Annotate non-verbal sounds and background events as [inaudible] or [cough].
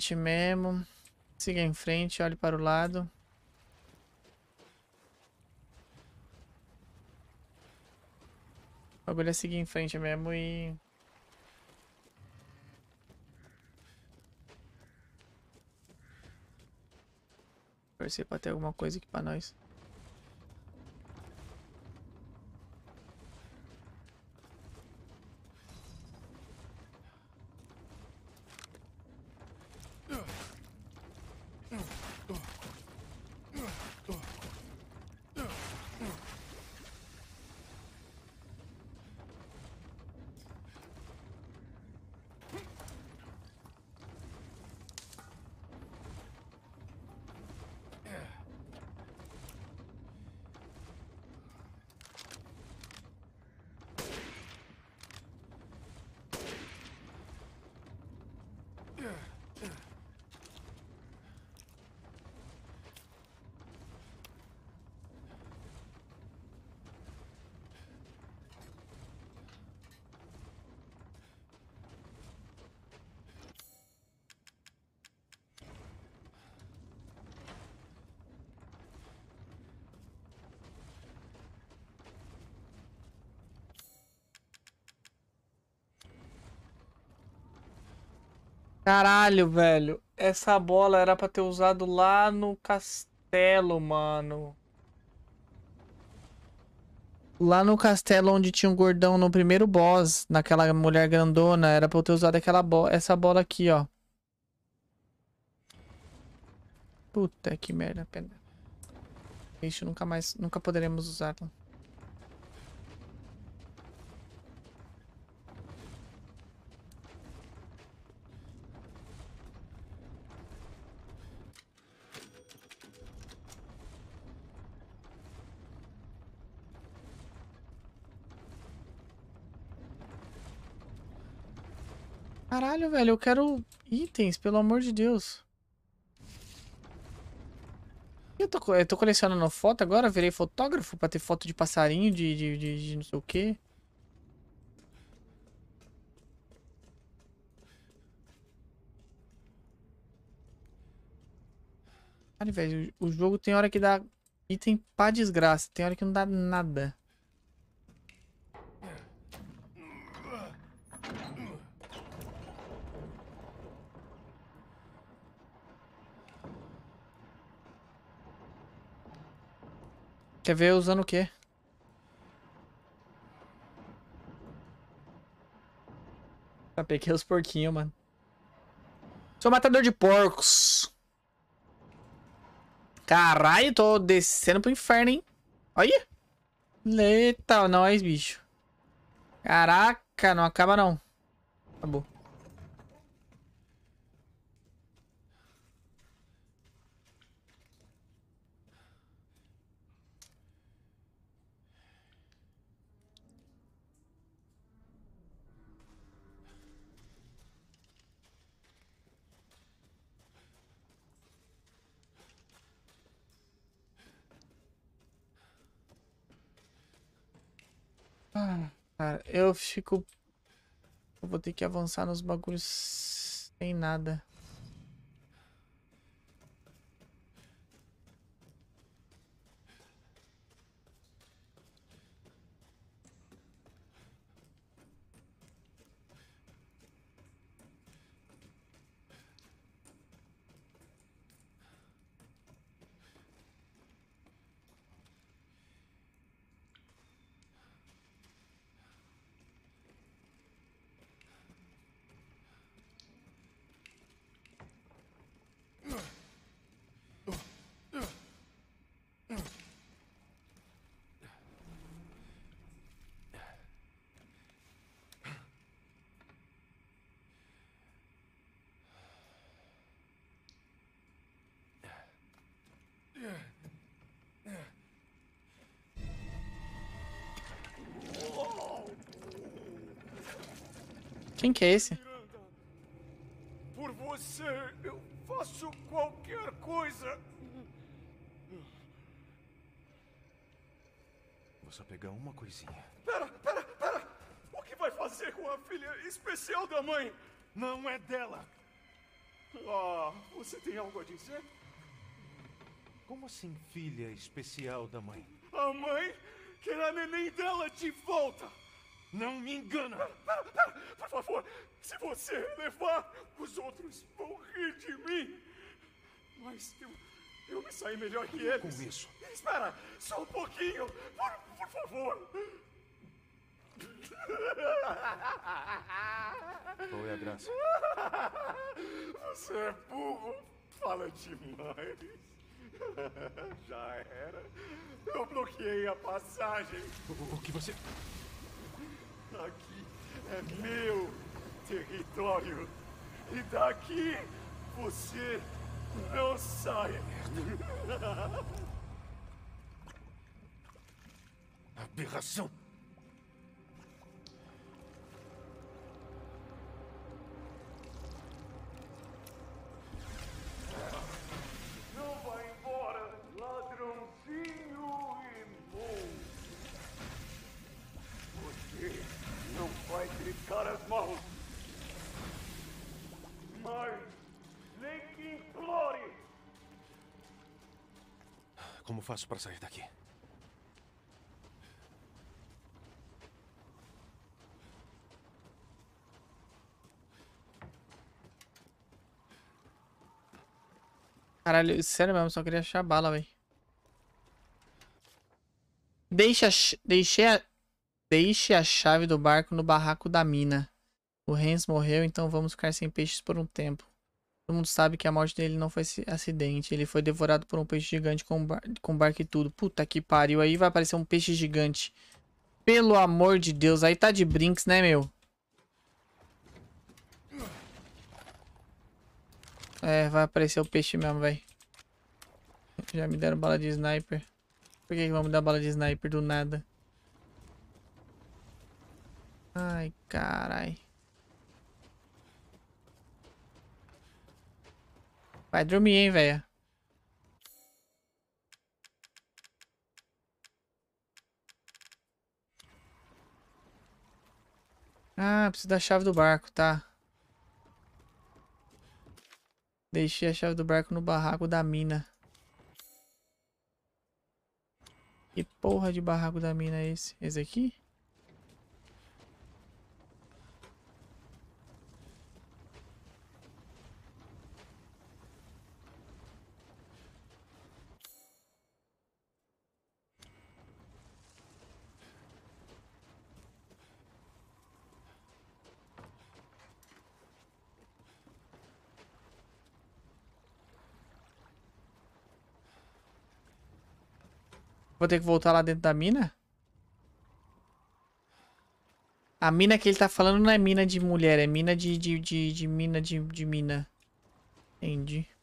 frente mesmo. Siga em frente, olhe para o lado. O bagulho é seguir em frente mesmo e... Torcer para ter alguma coisa aqui para nós. Caralho, velho. Essa bola era pra ter usado lá no castelo, mano. Lá no castelo onde tinha um gordão no primeiro boss, naquela mulher grandona, era pra eu ter usado aquela bo essa bola aqui, ó. Puta que merda, pena. Isso nunca mais, nunca poderemos usar. Tá? Caralho, velho, eu quero itens, pelo amor de Deus. Eu tô, eu tô colecionando foto agora, virei fotógrafo pra ter foto de passarinho, de, de, de, de não sei o quê. Cara, velho, o jogo tem hora que dá item pra desgraça, tem hora que não dá nada. Quer ver usando o quê? Ah, peguei os porquinhos, mano. Sou matador de porcos. Caralho, tô descendo pro inferno, hein? Olha. Eita, nós, bicho. Caraca, não acaba não. Acabou. cara, eu fico... Eu vou ter que avançar nos bagulhos sem nada. Quem que é esse? Por você eu faço qualquer coisa. Vou só pegar uma coisinha. Pera, pera, pera! O que vai fazer com a filha especial da mãe? Não é dela! Ah, você tem algo a dizer? Como assim, filha especial da mãe? A mãe quer a neném dela de volta! Não me engana! Por favor, se você levar, os outros vão rir de mim! Mas eu, eu me saí melhor que eles. Com isso. Espera, só um pouquinho! Por, por favor! Qual é a graça? Você é burro! Fala demais! Já era! Eu bloqueei a passagem! o, o que você aqui é meu território. E daqui você não sai. [laughs] Aberração! mais, nem que implore! Como faço para sair daqui? Caralho, sério mesmo, só queria achar bala, velho. Deixa, deixei a, deixe a chave do barco no barraco da mina. O Hans morreu, então vamos ficar sem peixes por um tempo. Todo mundo sabe que a morte dele não foi acidente. Ele foi devorado por um peixe gigante com, bar com barco e tudo. Puta que pariu. Aí vai aparecer um peixe gigante. Pelo amor de Deus. Aí tá de brinks, né, meu? É, vai aparecer o peixe mesmo, velho. Já me deram bala de sniper. Por que, que vão dar bala de sniper do nada? Ai, carai. Vai dormir, hein, velho. Ah, preciso da chave do barco, tá. Deixei a chave do barco no barraco da mina. Que porra de barraco da mina é esse? Esse aqui? Vou ter que voltar lá dentro da mina? A mina que ele tá falando não é mina de mulher, é mina de, de, de, de mina de, de mina. Entendi.